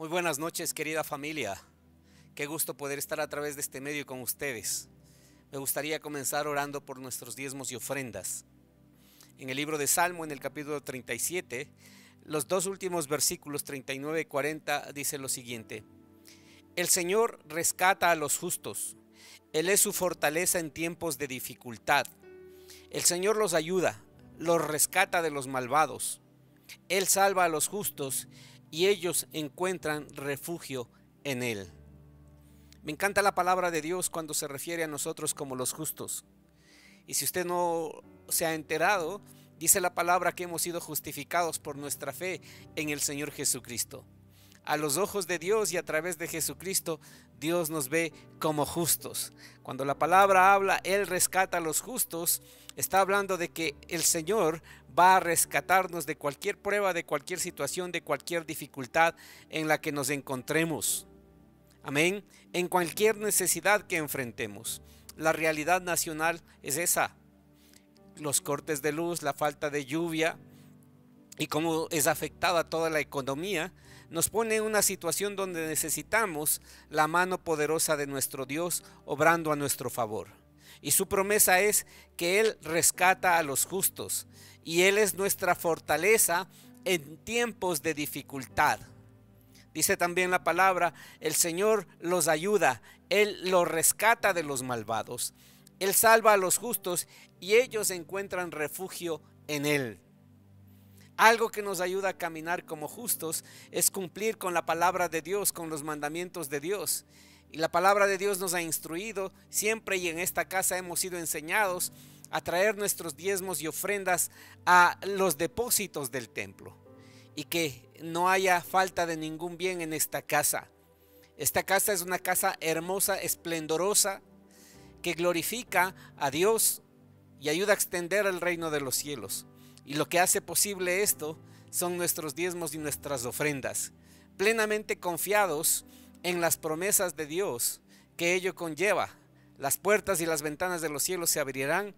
Muy buenas noches, querida familia. Qué gusto poder estar a través de este medio con ustedes. Me gustaría comenzar orando por nuestros diezmos y ofrendas. En el libro de Salmo, en el capítulo 37, los dos últimos versículos 39 y 40 dice lo siguiente. El Señor rescata a los justos. Él es su fortaleza en tiempos de dificultad. El Señor los ayuda, los rescata de los malvados. Él salva a los justos y ellos encuentran refugio en Él. Me encanta la palabra de Dios cuando se refiere a nosotros como los justos. Y si usted no se ha enterado, dice la palabra que hemos sido justificados por nuestra fe en el Señor Jesucristo a los ojos de Dios y a través de Jesucristo, Dios nos ve como justos. Cuando la palabra habla, Él rescata a los justos, está hablando de que el Señor va a rescatarnos de cualquier prueba, de cualquier situación, de cualquier dificultad en la que nos encontremos. Amén. En cualquier necesidad que enfrentemos. La realidad nacional es esa. Los cortes de luz, la falta de lluvia y cómo es afectada toda la economía nos pone en una situación donde necesitamos la mano poderosa de nuestro Dios obrando a nuestro favor. Y su promesa es que Él rescata a los justos y Él es nuestra fortaleza en tiempos de dificultad. Dice también la palabra, el Señor los ayuda, Él los rescata de los malvados, Él salva a los justos y ellos encuentran refugio en Él. Algo que nos ayuda a caminar como justos es cumplir con la palabra de Dios, con los mandamientos de Dios. Y la palabra de Dios nos ha instruido, siempre y en esta casa hemos sido enseñados a traer nuestros diezmos y ofrendas a los depósitos del templo. Y que no haya falta de ningún bien en esta casa. Esta casa es una casa hermosa, esplendorosa, que glorifica a Dios y ayuda a extender el reino de los cielos. Y lo que hace posible esto son nuestros diezmos y nuestras ofrendas, plenamente confiados en las promesas de Dios que ello conlleva. Las puertas y las ventanas de los cielos se abrirán.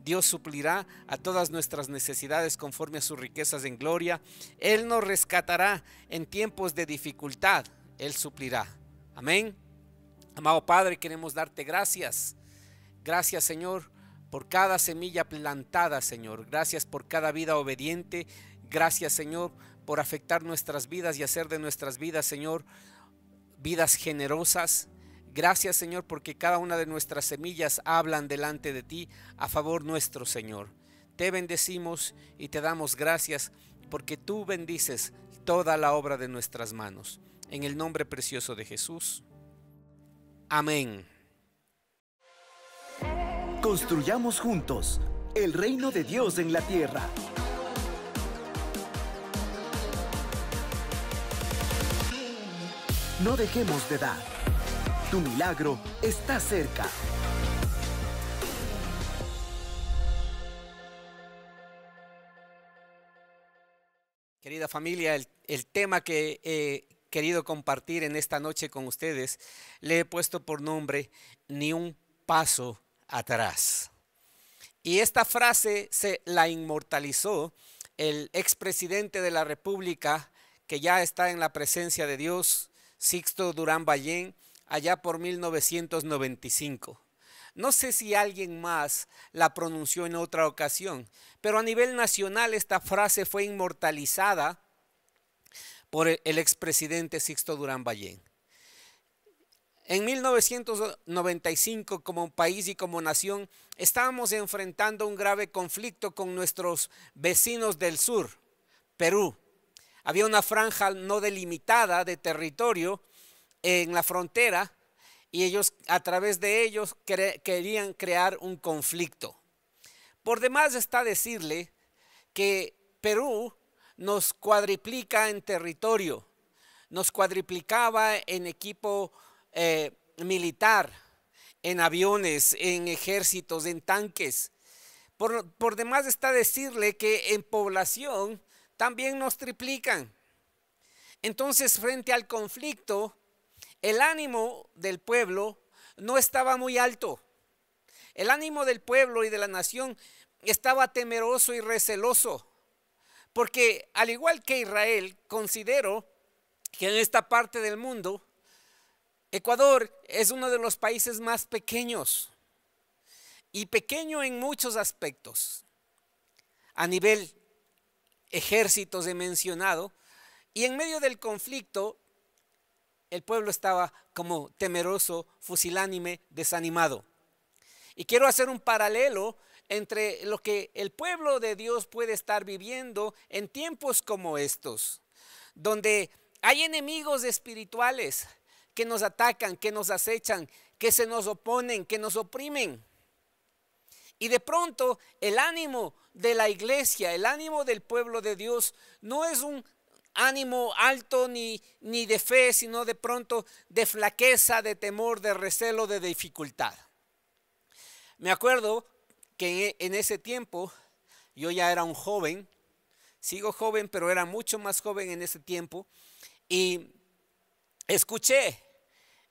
Dios suplirá a todas nuestras necesidades conforme a sus riquezas en gloria. Él nos rescatará en tiempos de dificultad. Él suplirá. Amén. Amado Padre, queremos darte gracias. Gracias Señor por cada semilla plantada, Señor. Gracias por cada vida obediente. Gracias, Señor, por afectar nuestras vidas y hacer de nuestras vidas, Señor, vidas generosas. Gracias, Señor, porque cada una de nuestras semillas hablan delante de ti a favor nuestro, Señor. Te bendecimos y te damos gracias porque tú bendices toda la obra de nuestras manos. En el nombre precioso de Jesús. Amén. Construyamos juntos el reino de Dios en la tierra. No dejemos de dar. Tu milagro está cerca. Querida familia, el, tema que he querido compartir en esta noche con ustedes le he puesto por nombre Ni un paso atrás. Y esta frase se la inmortalizó el expresidente de la República, que ya está en la presencia de Dios, Sixto Durán Ballén, allá por 1995. No sé si alguien más la pronunció en otra ocasión, pero a nivel nacional esta frase fue inmortalizada por el expresidente Sixto Durán Ballén. En 1995, como país y como nación, estábamos enfrentando un grave conflicto con nuestros vecinos del sur, Perú. Había una franja no delimitada de territorio en la frontera y ellos a través de ellos querían crear un conflicto. Por demás está decirle que Perú nos cuadriplica en territorio, nos cuadriplicaba en equipo eh, militar, en aviones, en ejércitos, en tanques. Por, por demás está decirle que en población también nos triplican. Entonces, frente al conflicto, el ánimo del pueblo no estaba muy alto. El ánimo del pueblo y de la nación estaba temeroso y receloso, porque al igual que Israel, considero que en esta parte del mundo Ecuador es uno de los países más pequeños y pequeño en muchos aspectos. A nivel ejércitos he mencionado y en medio del conflicto el pueblo estaba como temeroso, fusilánime, desanimado. Y quiero hacer un paralelo entre lo que el pueblo de Dios puede estar viviendo en tiempos como estos, donde hay enemigos espirituales, que nos atacan, que nos acechan, que se nos oponen, que nos oprimen. Y de pronto el ánimo de la iglesia, el ánimo del pueblo de Dios, no es un ánimo alto ni, ni de fe, sino de pronto de flaqueza, de temor, de recelo, de dificultad. Me acuerdo que en ese tiempo yo ya era un joven, sigo joven, pero era mucho más joven en ese tiempo, y escuché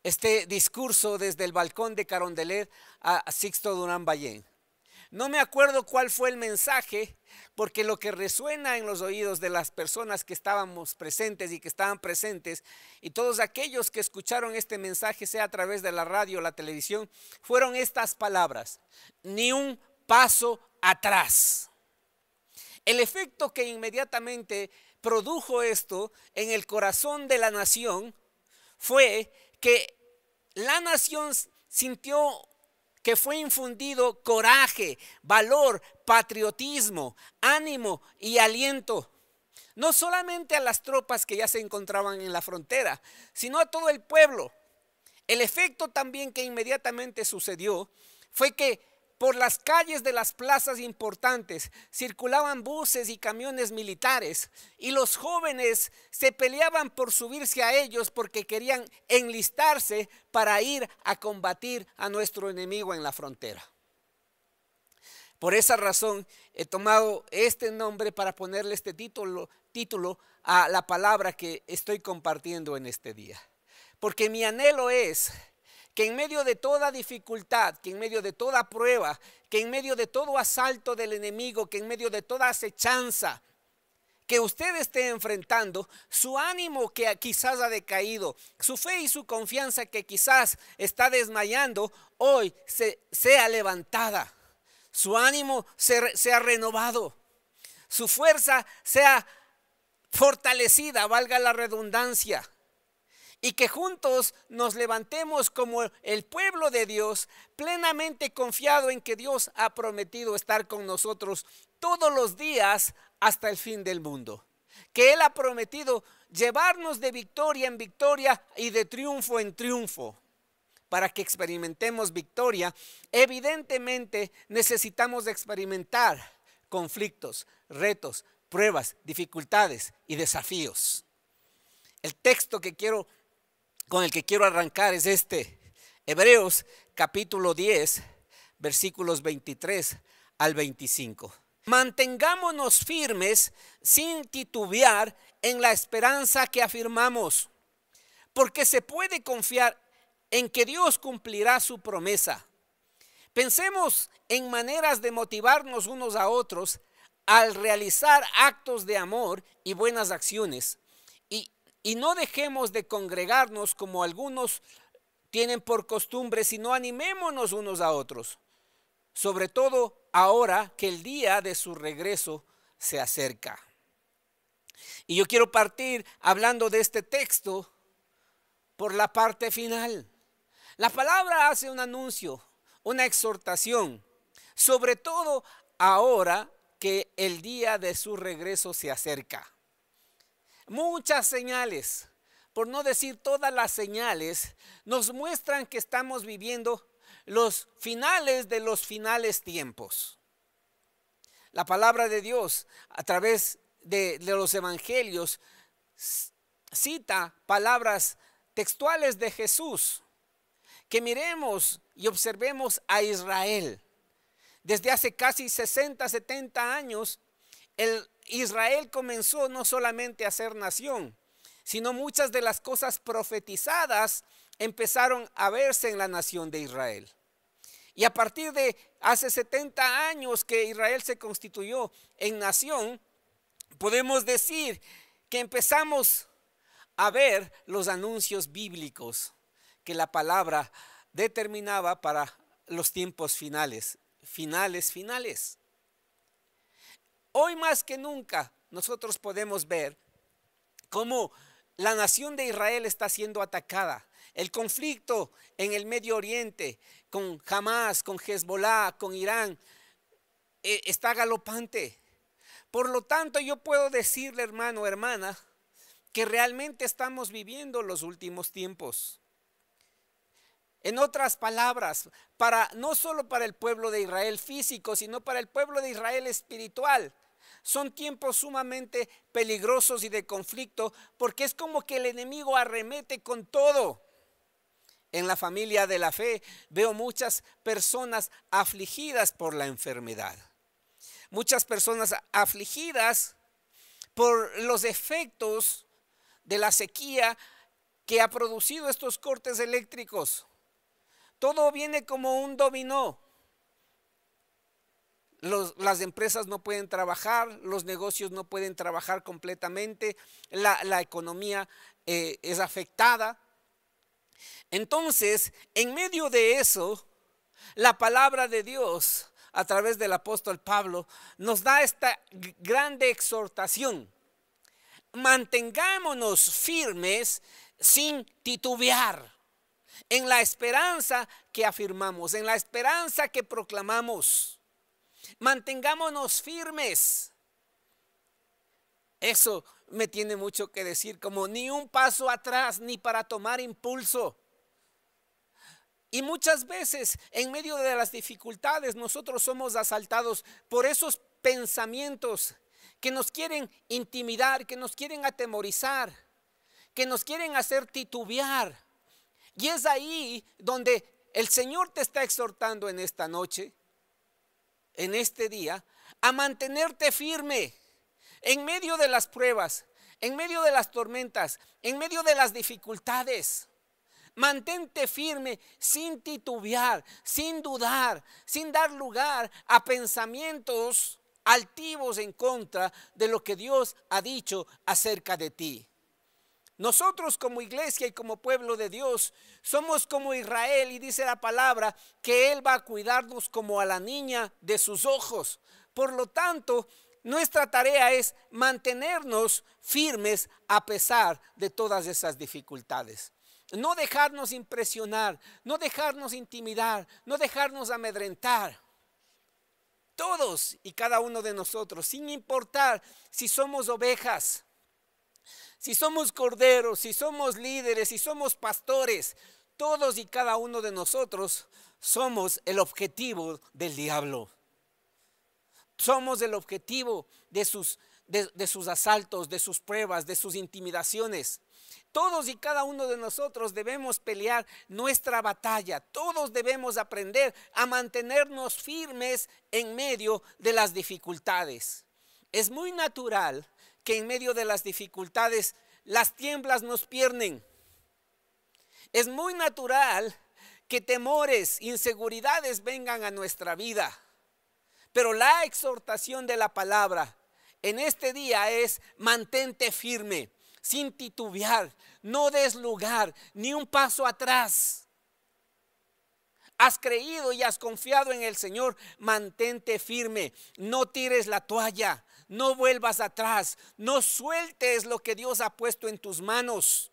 este discurso desde el balcón de Carondelet a Sixto Durán Ballén. No me acuerdo cuál fue el mensaje, porque lo que resuena en los oídos de las personas que estábamos presentes y que estaban presentes, y todos aquellos que escucharon este mensaje, sea a través de la radio o la televisión, fueron estas palabras, ni un paso atrás. El efecto que inmediatamente produjo esto en el corazón de la nación fue que la nación sintió que fue infundido coraje, valor, patriotismo, ánimo y aliento. No solamente a las tropas que ya se encontraban en la frontera, sino a todo el pueblo. El efecto también que inmediatamente sucedió fue que por las calles de las plazas importantes circulaban buses y camiones militares y los jóvenes se peleaban por subirse a ellos porque querían enlistarse para ir a combatir a nuestro enemigo en la frontera. Por esa razón he tomado este nombre para ponerle este título, a la palabra que estoy compartiendo en este día. Porque mi anhelo es que en medio de toda dificultad, que en medio de toda prueba, que en medio de todo asalto del enemigo, que en medio de toda acechanza que usted esté enfrentando, su ánimo que quizás ha decaído, su fe y su confianza que quizás está desmayando, hoy sea levantada. Su ánimo se, sea renovado. Su fuerza sea fortalecida, valga la redundancia y que juntos nos levantemos como el pueblo de Dios, plenamente confiado en que Dios ha prometido estar con nosotros todos los días hasta el fin del mundo. Que Él ha prometido llevarnos de victoria en victoria y de triunfo en triunfo. Para que experimentemos victoria, evidentemente necesitamos experimentar conflictos, retos, pruebas, dificultades y desafíos. El texto que quiero con el que quiero arrancar es este. Hebreos capítulo 10, versículos 23 al 25. Mantengámonos firmes sin titubear en la esperanza que afirmamos, porque se puede confiar en que Dios cumplirá su promesa. Pensemos en maneras de motivarnos unos a otros al realizar actos de amor y buenas acciones. Y no dejemos de congregarnos como algunos tienen por costumbre, sino animémonos unos a otros. Sobre todo ahora que el día de su regreso se acerca. Y yo quiero partir hablando de este texto por la parte final. La palabra hace un anuncio, una exhortación, sobre todo ahora que el día de su regreso se acerca. Muchas señales, por no decir todas las señales, nos muestran que estamos viviendo los finales de los finales tiempos. La palabra de Dios a través de, los evangelios cita palabras textuales de Jesús. Que miremos y observemos a Israel. Desde hace casi 60, 70 años, el Israel comenzó no solamente a ser nación, sino muchas de las cosas profetizadas empezaron a verse en la nación de Israel. Y a partir de hace 70 años que Israel se constituyó en nación, podemos decir que empezamos a ver los anuncios bíblicos que la palabra determinaba para los tiempos finales, finales, finales. Hoy más que nunca nosotros podemos ver cómo la nación de Israel está siendo atacada. El conflicto en el Medio Oriente con Hamas, con Hezbollah, con Irán, eh, está galopante. Por lo tanto, yo puedo decirle, hermano, hermana, que realmente estamos viviendo los últimos tiempos. En otras palabras, para no solo para el pueblo de Israel físico, sino para el pueblo de Israel espiritual son tiempos sumamente peligrosos y de conflicto porque es como que el enemigo arremete con todo. En la familia de la fe veo muchas personas afligidas por la enfermedad, muchas personas afligidas por los efectos de la sequía que ha producido estos cortes eléctricos. Todo viene como un dominó las empresas no pueden trabajar, los negocios no pueden trabajar completamente, la, economía eh, es afectada. Entonces, en medio de eso, la palabra de Dios a través del apóstol Pablo nos da esta grande exhortación. Mantengámonos firmes sin titubear en la esperanza que afirmamos, en la esperanza que proclamamos. Mantengámonos firmes. Eso me tiene mucho que decir, como ni un paso atrás ni para tomar impulso. Y muchas veces en medio de las dificultades nosotros somos asaltados por esos pensamientos que nos quieren intimidar, que nos quieren atemorizar, que nos quieren hacer titubear. Y es ahí donde el Señor te está exhortando en esta noche en este día a mantenerte firme en medio de las pruebas, en medio de las tormentas, en medio de las dificultades. Mantente firme sin titubear, sin dudar, sin dar lugar a pensamientos altivos en contra de lo que Dios ha dicho acerca de ti. Nosotros como iglesia y como pueblo de Dios somos como Israel y dice la palabra que Él va a cuidarnos como a la niña de sus ojos. Por lo tanto, nuestra tarea es mantenernos firmes a pesar de todas esas dificultades. No dejarnos impresionar, no dejarnos intimidar, no dejarnos amedrentar. Todos y cada uno de nosotros, sin importar si somos ovejas, si somos corderos, si somos líderes, si somos pastores, todos y cada uno de nosotros somos el objetivo del diablo. Somos el objetivo de sus, asaltos, de sus pruebas, de sus intimidaciones. Todos y cada uno de nosotros debemos pelear nuestra batalla. Todos debemos aprender a mantenernos firmes en medio de las dificultades. Es muy natural que en medio de las dificultades las tiemblas nos pierden. Es muy natural que temores, inseguridades vengan a nuestra vida. Pero la exhortación de la palabra en este día es mantente firme, sin titubear, no des lugar, ni un paso atrás. Has creído y has confiado en el Señor, mantente firme, no tires la toalla, no vuelvas atrás, no sueltes lo que Dios ha puesto en tus manos.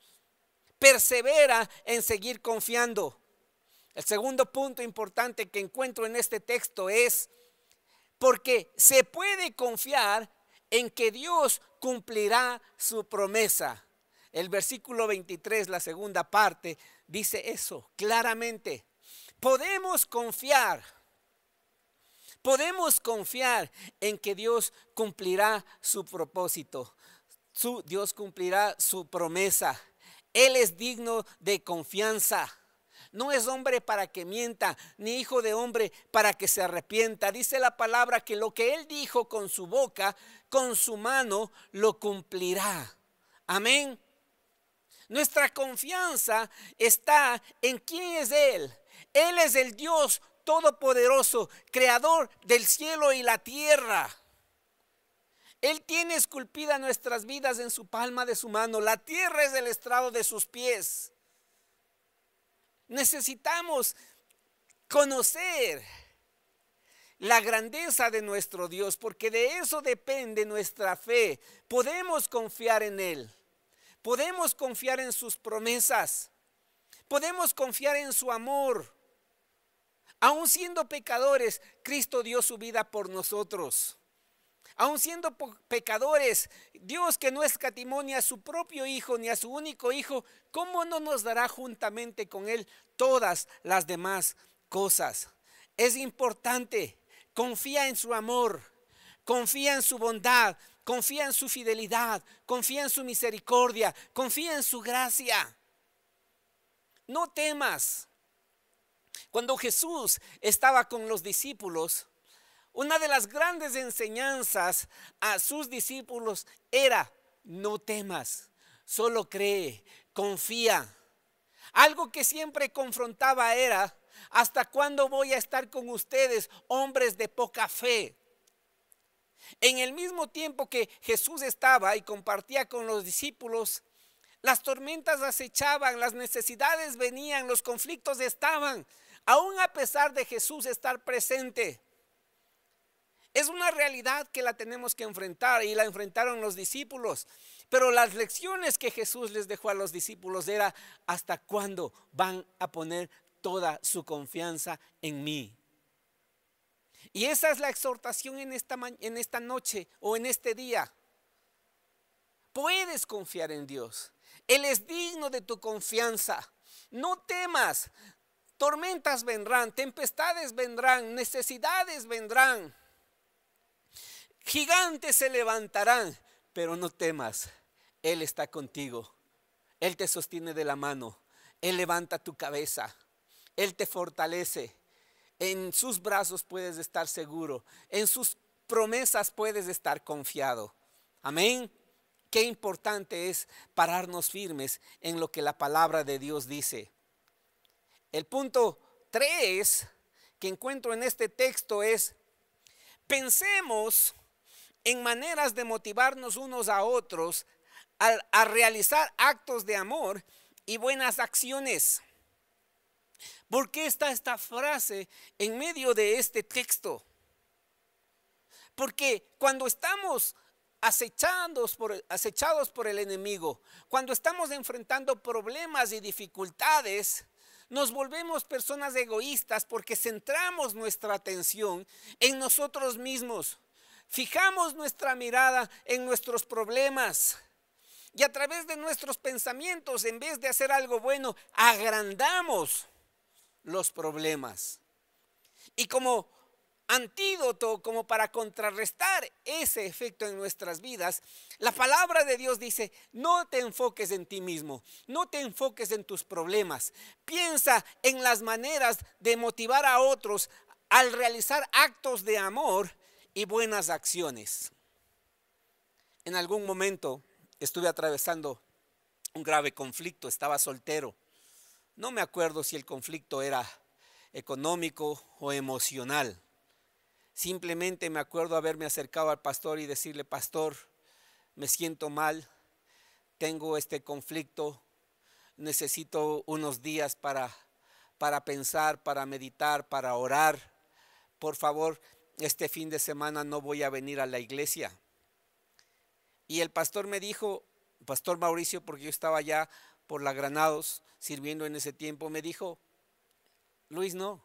Persevera en seguir confiando. El segundo punto importante que encuentro en este texto es, porque se puede confiar en que Dios cumplirá su promesa. El versículo 23, la segunda parte, dice eso claramente. Podemos confiar Podemos confiar en que Dios cumplirá su propósito. Su, Dios cumplirá su promesa. Él es digno de confianza. No es hombre para que mienta, ni hijo de hombre para que se arrepienta. Dice la palabra que lo que él dijo con su boca, con su mano, lo cumplirá. Amén. Nuestra confianza está en quién es Él. Él es el Dios todopoderoso, creador del cielo y la tierra. Él tiene esculpida nuestras vidas en su palma de su mano. La tierra es el estrado de sus pies. Necesitamos conocer la grandeza de nuestro Dios, porque de eso depende nuestra fe. Podemos confiar en Él. Podemos confiar en sus promesas. Podemos confiar en su amor. Aún siendo pecadores, Cristo dio su vida por nosotros. Aun siendo pecadores, Dios que no escatimó ni a su propio Hijo ni a su único Hijo, ¿cómo no nos dará juntamente con Él todas las demás cosas? Es importante, confía en su amor, confía en su bondad, confía en su fidelidad, confía en su misericordia, confía en su gracia. No temas, cuando Jesús estaba con los discípulos, una de las grandes enseñanzas a sus discípulos era, no temas, solo cree, confía. Algo que siempre confrontaba era, ¿hasta cuándo voy a estar con ustedes, hombres de poca fe? En el mismo tiempo que Jesús estaba y compartía con los discípulos, las tormentas acechaban, las necesidades venían, los conflictos estaban, aún a pesar de Jesús estar presente. Es una realidad que la tenemos que enfrentar y la enfrentaron los discípulos. Pero las lecciones que Jesús les dejó a los discípulos era hasta cuándo van a poner toda su confianza en mí. Y esa es la exhortación en esta, en esta noche o en este día. Puedes confiar en Dios. Él es digno de tu confianza. No temas. Tormentas vendrán, tempestades vendrán, necesidades vendrán. Gigantes se levantarán, pero no temas. Él está contigo. Él te sostiene de la mano. Él levanta tu cabeza. Él te fortalece. En sus brazos puedes estar seguro. En sus promesas puedes estar confiado. Amén qué importante es pararnos firmes en lo que la palabra de Dios dice. El punto 3 que encuentro en este texto es, pensemos en maneras de motivarnos unos a otros a, a, realizar actos de amor y buenas acciones. ¿Por qué está esta frase en medio de este texto? Porque cuando estamos acechados por, por el enemigo, cuando estamos enfrentando problemas y dificultades, nos volvemos personas egoístas porque centramos nuestra atención en nosotros mismos, fijamos nuestra mirada en nuestros problemas. Y a través de nuestros pensamientos, en vez de hacer algo bueno, agrandamos los problemas. Y como antídoto como para contrarrestar ese efecto en nuestras vidas, la palabra de Dios dice, no te enfoques en ti mismo, no te enfoques en tus problemas, piensa en las maneras de motivar a otros al realizar actos de amor y buenas acciones. En algún momento estuve atravesando un grave conflicto, estaba soltero. No me acuerdo si el conflicto era económico o emocional Simplemente me acuerdo haberme acercado al pastor y decirle, pastor, me siento mal, tengo este conflicto, necesito unos días para, para pensar, para meditar, para orar. Por favor, este fin de semana no voy a venir a la iglesia. Y el pastor me dijo, pastor Mauricio, porque yo estaba allá por la Granados sirviendo en ese tiempo, me dijo, Luis, no,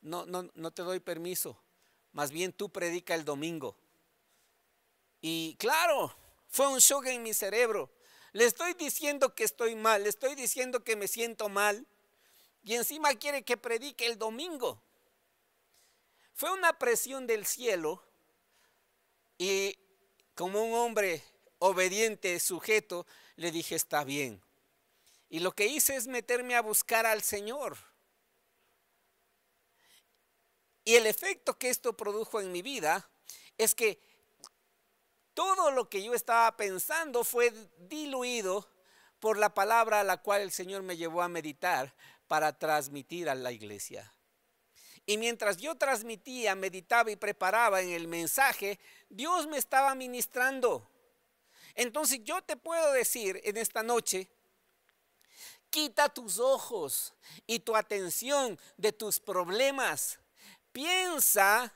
no, no, no te doy permiso más bien tú predica el domingo. Y claro, fue un shock en mi cerebro. Le estoy diciendo que estoy mal, le estoy diciendo que me siento mal y encima quiere que predique el domingo. Fue una presión del cielo y como un hombre obediente, sujeto, le dije, está bien. Y lo que hice es meterme a buscar al Señor. Y el efecto que esto produjo en mi vida es que todo lo que yo estaba pensando fue diluido por la palabra a la cual el Señor me llevó a meditar para transmitir a la iglesia. Y mientras yo transmitía, meditaba y preparaba en el mensaje, Dios me estaba ministrando. Entonces yo te puedo decir en esta noche, quita tus ojos y tu atención de tus problemas piensa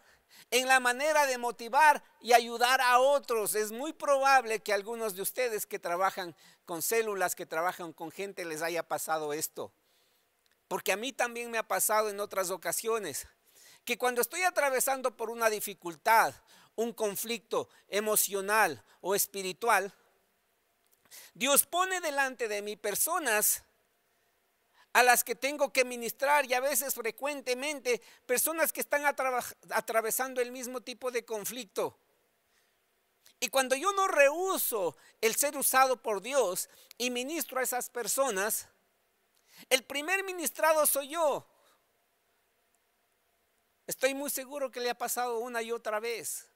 en la manera de motivar y ayudar a otros. Es muy probable que algunos de ustedes que trabajan con células, que trabajan con gente, les haya pasado esto. Porque a mí también me ha pasado en otras ocasiones, que cuando estoy atravesando por una dificultad, un conflicto emocional o espiritual, Dios pone delante de mí personas a las que tengo que ministrar y a veces frecuentemente personas que están atravesando el mismo tipo de conflicto. Y cuando yo no rehuso el ser usado por Dios y ministro a esas personas, el primer ministrado soy yo. Estoy muy seguro que le ha pasado una y otra vez.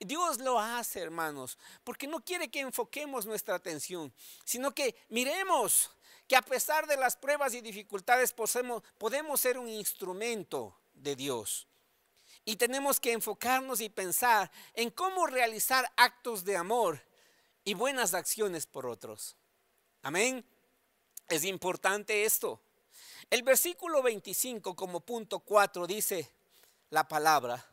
Dios lo hace, hermanos, porque no quiere que enfoquemos nuestra atención, sino que miremos que a pesar de las pruebas y dificultades podemos, ser un instrumento de Dios. Y tenemos que enfocarnos y pensar en cómo realizar actos de amor y buenas acciones por otros. Amén. Es importante esto. El versículo 25 como punto 4 dice la palabra,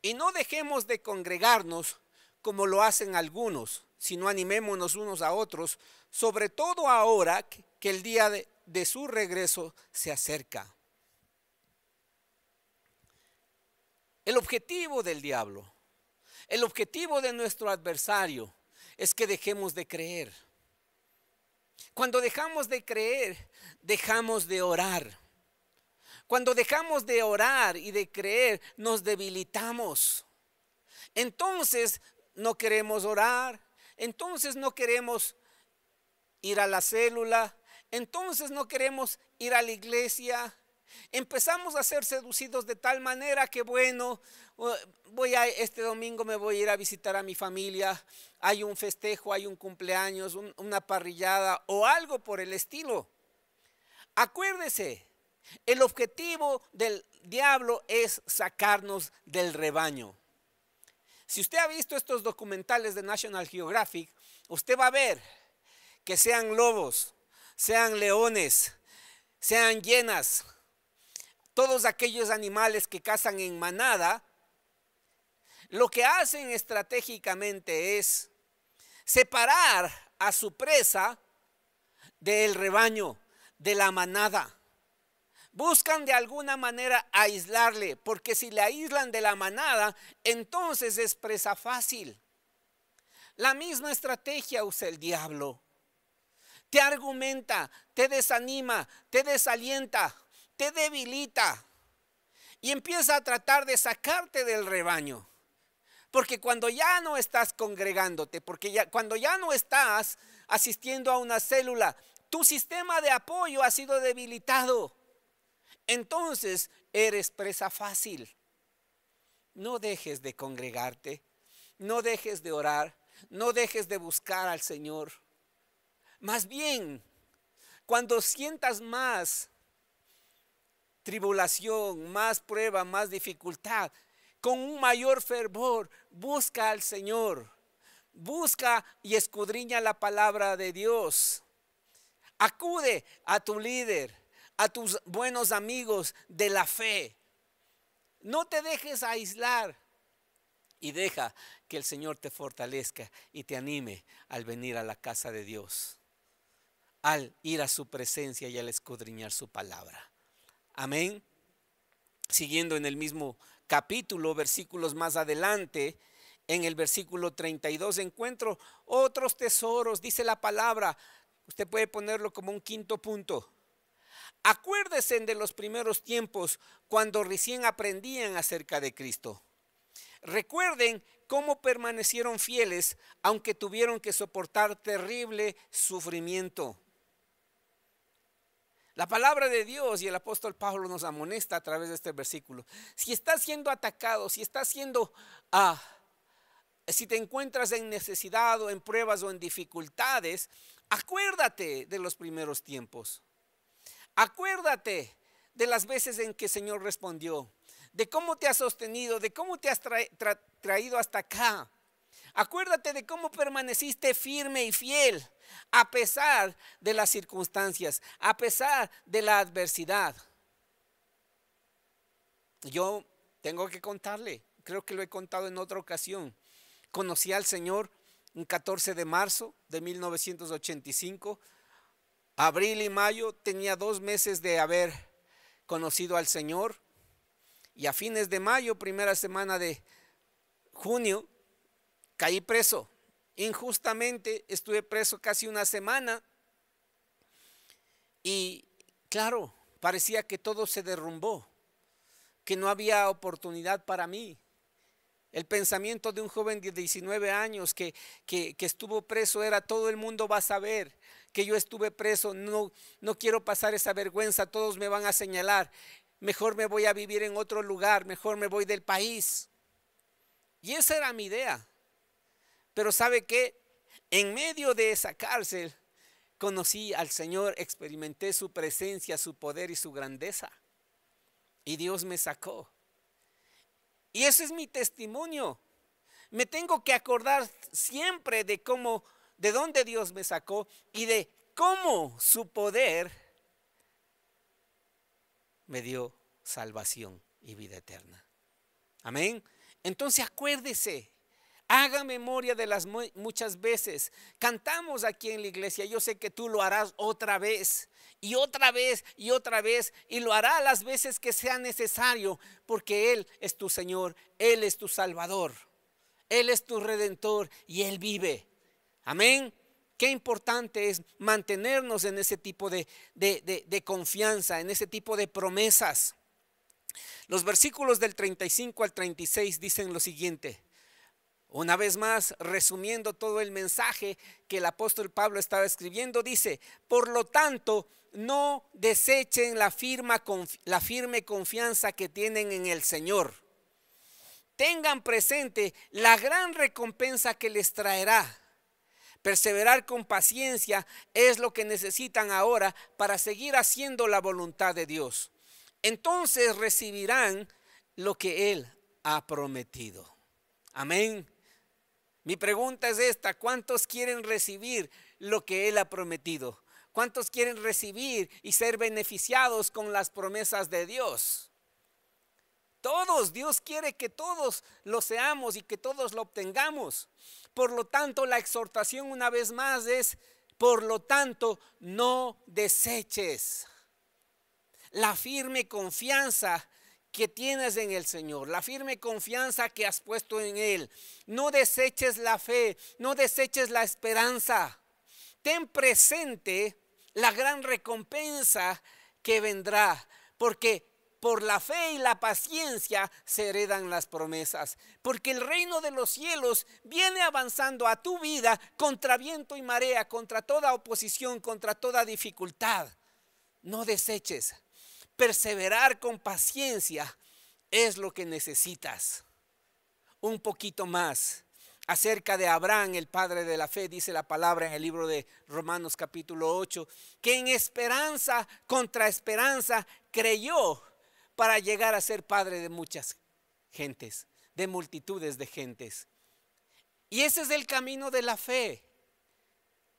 y no dejemos de congregarnos como lo hacen algunos, sino animémonos unos a otros, sobre todo ahora que el día de, de su regreso se acerca. El objetivo del diablo, el objetivo de nuestro adversario es que dejemos de creer. Cuando dejamos de creer, dejamos de orar. Cuando dejamos de orar y de creer, nos debilitamos. Entonces no queremos orar, entonces no queremos ir a la célula, entonces no queremos ir a la iglesia. Empezamos a ser seducidos de tal manera que bueno, voy a este domingo me voy a ir a visitar a mi familia, hay un festejo, hay un cumpleaños, una parrillada o algo por el estilo. Acuérdese, el objetivo del diablo es sacarnos del rebaño. Si usted ha visto estos documentales de National Geographic, usted va a ver que sean lobos, sean leones, sean hienas, todos aquellos animales que cazan en manada, lo que hacen estratégicamente es separar a su presa del rebaño, de la manada. Buscan de alguna manera aislarle, porque si le aíslan de la manada, entonces es presa fácil. La misma estrategia usa el diablo. Te argumenta, te desanima, te desalienta, te debilita y empieza a tratar de sacarte del rebaño. Porque cuando ya no estás congregándote, porque ya, cuando ya no estás asistiendo a una célula, tu sistema de apoyo ha sido debilitado entonces eres presa fácil. No dejes de congregarte, no dejes de orar, no dejes de buscar al Señor. Más bien, cuando sientas más tribulación, más prueba, más dificultad, con un mayor fervor, busca al Señor. Busca y escudriña la palabra de Dios. Acude a tu líder a tus buenos amigos de la fe. No te dejes aislar y deja que el Señor te fortalezca y te anime al venir a la casa de Dios, al ir a su presencia y al escudriñar su palabra. Amén. Siguiendo en el mismo capítulo, versículos más adelante, en el versículo 32 encuentro otros tesoros, dice la palabra. Usted puede ponerlo como un quinto punto. Acuérdense de los primeros tiempos cuando recién aprendían acerca de Cristo. Recuerden cómo permanecieron fieles aunque tuvieron que soportar terrible sufrimiento. La palabra de Dios y el apóstol Pablo nos amonesta a través de este versículo. Si estás siendo atacado, si estás siendo, ah, si te encuentras en necesidad o en pruebas o en dificultades, acuérdate de los primeros tiempos. Acuérdate de las veces en que el Señor respondió, de cómo te has sostenido, de cómo te has traído hasta acá. Acuérdate de cómo permaneciste firme y fiel a pesar de las circunstancias, a pesar de la adversidad. Yo tengo que contarle, creo que lo he contado en otra ocasión. Conocí al Señor un 14 de marzo de 1985 Abril y mayo tenía dos meses de haber conocido al Señor y a fines de mayo, primera semana de junio, caí preso. Injustamente estuve preso casi una semana y claro, parecía que todo se derrumbó, que no había oportunidad para mí. El pensamiento de un joven de 19 años que, estuvo preso era todo el mundo va a saber, que yo estuve preso, no, no quiero pasar esa vergüenza, todos me van a señalar, mejor me voy a vivir en otro lugar, mejor me voy del país. Y esa era mi idea. Pero sabe que en medio de esa cárcel conocí al Señor, experimenté su presencia, su poder y su grandeza. Y Dios me sacó. Y ese es mi testimonio. Me tengo que acordar siempre de cómo de dónde Dios me sacó y de cómo su poder me dio salvación y vida eterna. Amén. Entonces acuérdese, haga memoria de las muchas veces. Cantamos aquí en la iglesia, yo sé que tú lo harás otra vez y otra vez y otra vez y lo hará las veces que sea necesario porque Él es tu Señor, Él es tu Salvador, Él es tu Redentor y Él vive. Amén. Qué importante es mantenernos en ese tipo de, confianza, en ese tipo de promesas. Los versículos del 35 al 36 dicen lo siguiente. Una vez más, resumiendo todo el mensaje que el apóstol Pablo estaba escribiendo, dice, por lo tanto, no desechen la, firma, la firme confianza que tienen en el Señor. Tengan presente la gran recompensa que les traerá. Perseverar con paciencia es lo que necesitan ahora para seguir haciendo la voluntad de Dios. Entonces recibirán lo que Él ha prometido. Amén. Mi pregunta es esta, ¿cuántos quieren recibir lo que Él ha prometido? ¿Cuántos quieren recibir y ser beneficiados con las promesas de Dios? Todos, Dios quiere que todos lo seamos y que todos lo obtengamos. Por lo tanto, la exhortación una vez más es, por lo tanto, no deseches la firme confianza que tienes en el Señor, la firme confianza que has puesto en Él. No deseches la fe, no deseches la esperanza. Ten presente la gran recompensa que vendrá, porque por la fe y la paciencia se heredan las promesas, porque el reino de los cielos viene avanzando a tu vida contra viento y marea, contra toda oposición, contra toda dificultad. No deseches. Perseverar con paciencia es lo que necesitas. Un poquito más acerca de Abraham, el padre de la fe, dice la palabra en el libro de Romanos capítulo 8, que en esperanza contra esperanza creyó para llegar a ser padre de muchas gentes, de multitudes de gentes. Y ese es el camino de la fe.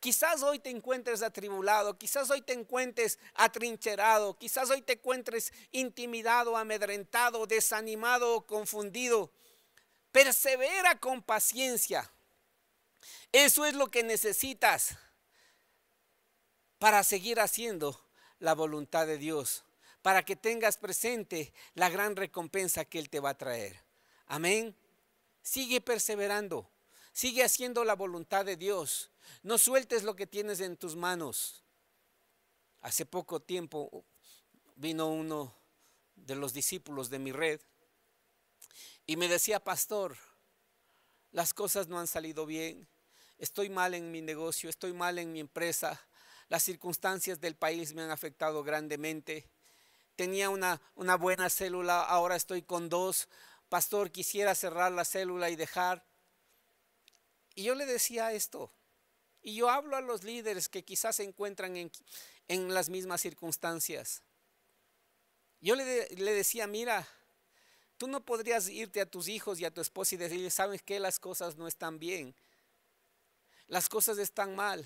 Quizás hoy te encuentres atribulado, quizás hoy te encuentres atrincherado, quizás hoy te encuentres intimidado, amedrentado, desanimado o confundido. Persevera con paciencia. Eso es lo que necesitas para seguir haciendo la voluntad de Dios para que tengas presente la gran recompensa que Él te va a traer. Amén. Sigue perseverando, sigue haciendo la voluntad de Dios. No sueltes lo que tienes en tus manos. Hace poco tiempo vino uno de los discípulos de mi red y me decía, pastor, las cosas no han salido bien, estoy mal en mi negocio, estoy mal en mi empresa, las circunstancias del país me han afectado grandemente, tenía una, buena célula, ahora estoy con dos. Pastor, quisiera cerrar la célula y dejar. Y yo le decía esto, y yo hablo a los líderes que quizás se encuentran en, las mismas circunstancias. Yo le, decía, mira, tú no podrías irte a tus hijos y a tu esposa y decirles, ¿sabes que Las cosas no están bien. Las cosas están mal.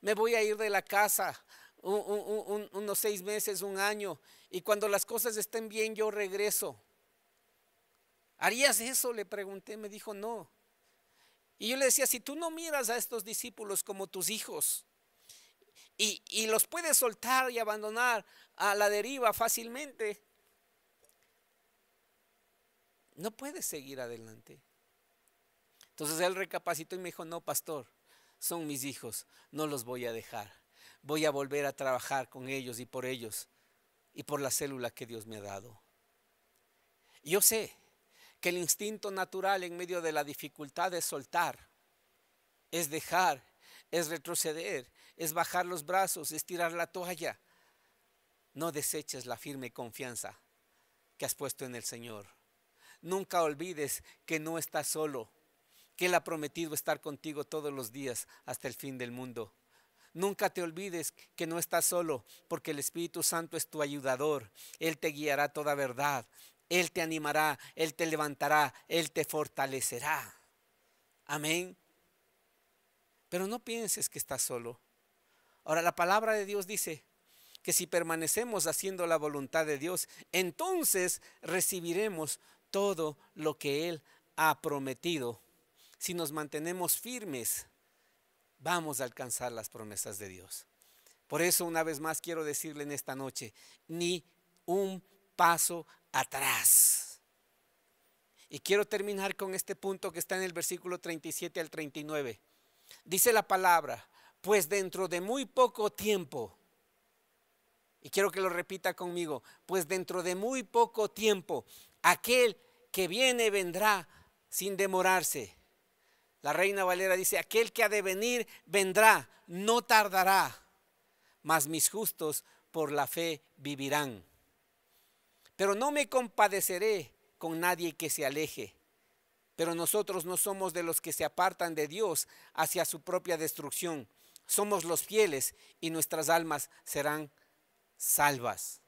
Me voy a ir de la casa unos seis meses, un año, y cuando las cosas estén bien yo regreso. ¿Harías eso? Le pregunté, me dijo, no. Y yo le decía, si tú no miras a estos discípulos como tus hijos y, y los puedes soltar y abandonar a la deriva fácilmente, no puedes seguir adelante. Entonces él recapacitó y me dijo, no, pastor, son mis hijos, no los voy a dejar voy a volver a trabajar con ellos y por ellos y por la célula que Dios me ha dado. Yo sé que el instinto natural en medio de la dificultad es soltar, es dejar, es retroceder, es bajar los brazos, es tirar la toalla. No deseches la firme confianza que has puesto en el Señor. Nunca olvides que no estás solo, que Él ha prometido estar contigo todos los días hasta el fin del mundo. Nunca te olvides que no estás solo, porque el Espíritu Santo es tu ayudador. Él te guiará toda verdad. Él te animará, Él te levantará, Él te fortalecerá. Amén. Pero no pienses que estás solo. Ahora la palabra de Dios dice que si permanecemos haciendo la voluntad de Dios, entonces recibiremos todo lo que Él ha prometido. Si nos mantenemos firmes vamos a alcanzar las promesas de Dios. Por eso una vez más quiero decirle en esta noche, ni un paso atrás. Y quiero terminar con este punto que está en el versículo 37 al 39. Dice la palabra, pues dentro de muy poco tiempo, y quiero que lo repita conmigo, pues dentro de muy poco tiempo, aquel que viene vendrá sin demorarse la reina Valera dice, aquel que ha de venir vendrá, no tardará, mas mis justos por la fe vivirán. Pero no me compadeceré con nadie que se aleje. Pero nosotros no somos de los que se apartan de Dios hacia su propia destrucción. Somos los fieles y nuestras almas serán salvas.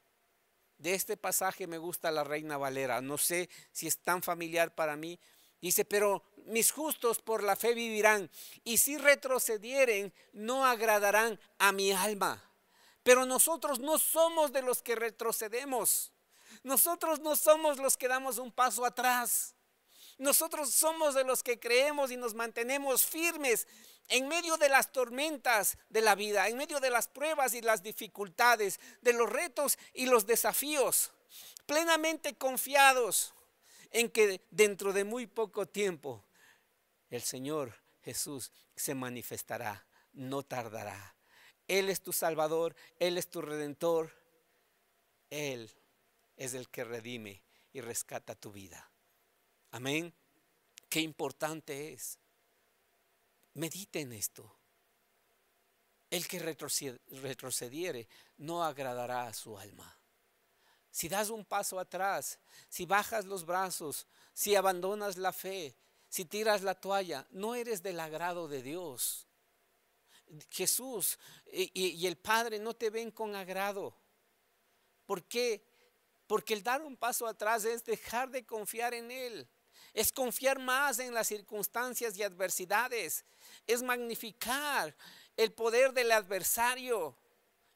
De este pasaje me gusta la Reina Valera. No sé si es tan familiar para mí, Dice, pero mis justos por la fe vivirán, y si retrocedieren, no agradarán a mi alma. Pero nosotros no somos de los que retrocedemos. Nosotros no somos los que damos un paso atrás. Nosotros somos de los que creemos y nos mantenemos firmes en medio de las tormentas de la vida, en medio de las pruebas y las dificultades, de los retos y los desafíos, plenamente confiados en que dentro de muy poco tiempo el Señor Jesús se manifestará, no tardará. Él es tu Salvador, Él es tu Redentor, Él es el que redime y rescata tu vida. Amén. Qué importante es. Medite en esto. El que retrocediere no agradará a su alma si das un paso atrás, si bajas los brazos, si abandonas la fe, si tiras la toalla, no eres del agrado de Dios. Jesús y, el Padre no te ven con agrado. ¿Por qué? Porque el dar un paso atrás es dejar de confiar en Él es confiar más en las circunstancias y adversidades, es magnificar el poder del adversario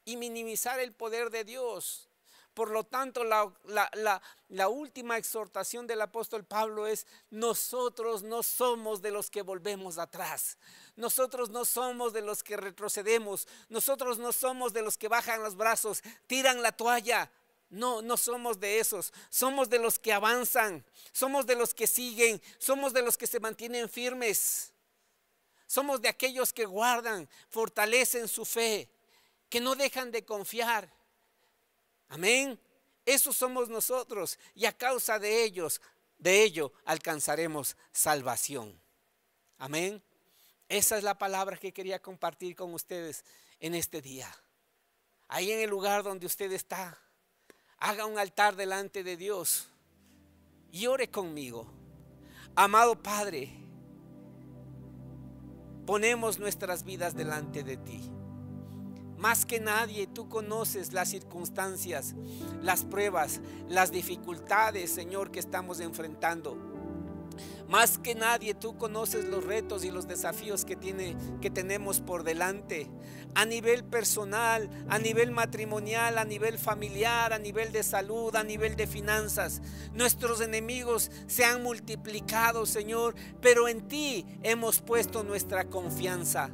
y minimizar el poder de Dios. Por lo tanto, la, última exhortación del apóstol Pablo es, nosotros no somos de los que volvemos atrás, nosotros no somos de los que retrocedemos, nosotros no somos de los que bajan los brazos, tiran la toalla. No, no somos de esos, somos de los que avanzan, somos de los que siguen, somos de los que se mantienen firmes. Somos de aquellos que guardan, fortalecen su fe, que no dejan de confiar, Amén. Esos somos nosotros y a causa de ellos, de ello alcanzaremos salvación. Amén. Esa es la palabra que quería compartir con ustedes en este día. Ahí en el lugar donde usted está, haga un altar delante de Dios y ore conmigo. Amado Padre, ponemos nuestras vidas delante de ti. Más que nadie tú conoces las circunstancias, las pruebas, las dificultades, Señor, que estamos enfrentando. Más que nadie tú conoces los retos y los desafíos que, tiene, que tenemos por delante. A nivel personal, a nivel matrimonial, a nivel familiar, a nivel de salud, a nivel de finanzas. Nuestros enemigos se han multiplicado, Señor, pero en ti hemos puesto nuestra confianza.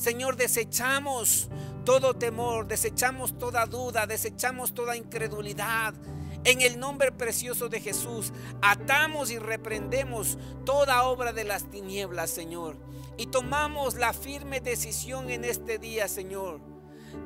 Señor, desechamos todo temor, desechamos toda duda, desechamos toda incredulidad. En el nombre precioso de Jesús, atamos y reprendemos toda obra de las tinieblas, Señor. Y tomamos la firme decisión en este día, Señor,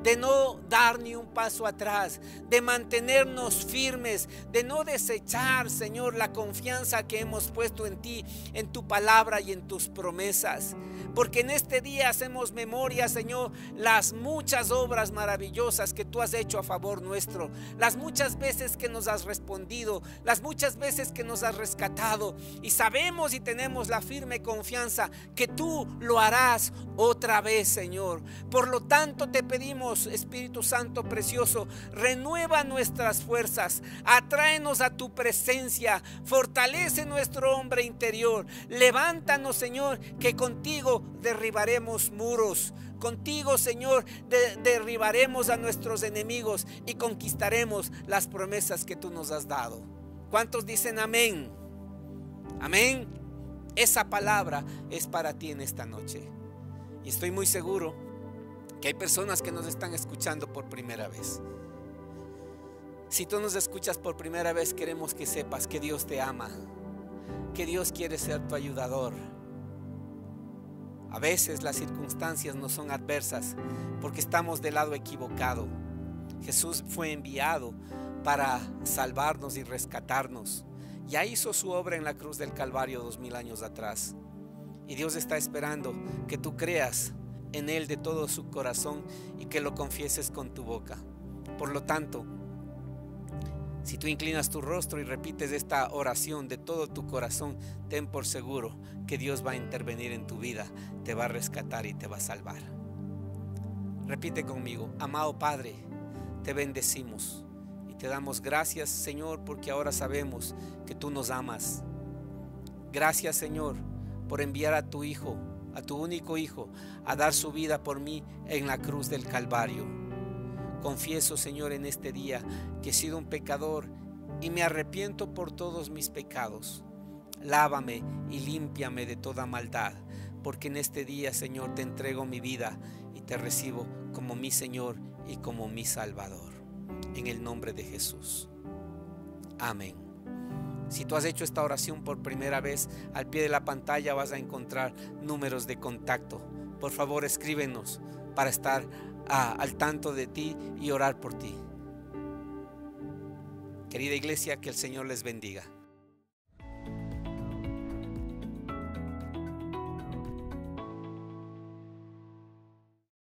de no dar ni un paso atrás, de mantenernos firmes, de no desechar, Señor, la confianza que hemos puesto en ti, en tu palabra y en tus promesas. Porque en este día hacemos memoria, Señor, las muchas obras maravillosas que tú has hecho a favor nuestro, las muchas veces que nos has respondido, las muchas veces que nos has rescatado. Y sabemos y tenemos la firme confianza que tú lo harás otra vez, Señor. Por lo tanto, te pedimos Espíritu Santo precioso, renueva nuestras fuerzas, atráenos a tu presencia, fortalece nuestro hombre interior, levántanos, Señor, que contigo derribaremos muros. Contigo, Señor, derribaremos a nuestros enemigos y conquistaremos las promesas que tú nos has dado. ¿Cuántos dicen amén? Amén. Esa palabra es para ti en esta noche. Y estoy muy seguro hay personas que nos están escuchando por primera vez. Si tú nos escuchas por primera vez, queremos que sepas que Dios te ama, que Dios quiere ser tu ayudador. A veces las circunstancias no son adversas porque estamos del lado equivocado. Jesús fue enviado para salvarnos y rescatarnos. Ya hizo su obra en la cruz del Calvario dos mil años atrás. Y Dios está esperando que tú creas en Él de todo su corazón y que lo confieses con tu boca. Por lo tanto, si tú inclinas tu rostro y repites esta oración de todo tu corazón, ten por seguro que Dios va a intervenir en tu vida, te va a rescatar y te va a salvar. Repite conmigo, amado Padre, te bendecimos y te damos gracias, Señor, porque ahora sabemos que tú nos amas. Gracias, Señor, por enviar a tu Hijo a tu único Hijo, a dar su vida por mí en la cruz del Calvario. Confieso, Señor, en este día que he sido un pecador y me arrepiento por todos mis pecados. Lávame y límpiame de toda maldad, porque en este día, Señor, te entrego mi vida y te recibo como mi Señor y como mi Salvador. En el nombre de Jesús. Amén. Si tú has hecho esta oración por primera vez, al pie de la pantalla vas a encontrar números de contacto. Por favor, escríbenos para estar al tanto de ti y orar por ti. Querida iglesia, que el Señor les bendiga.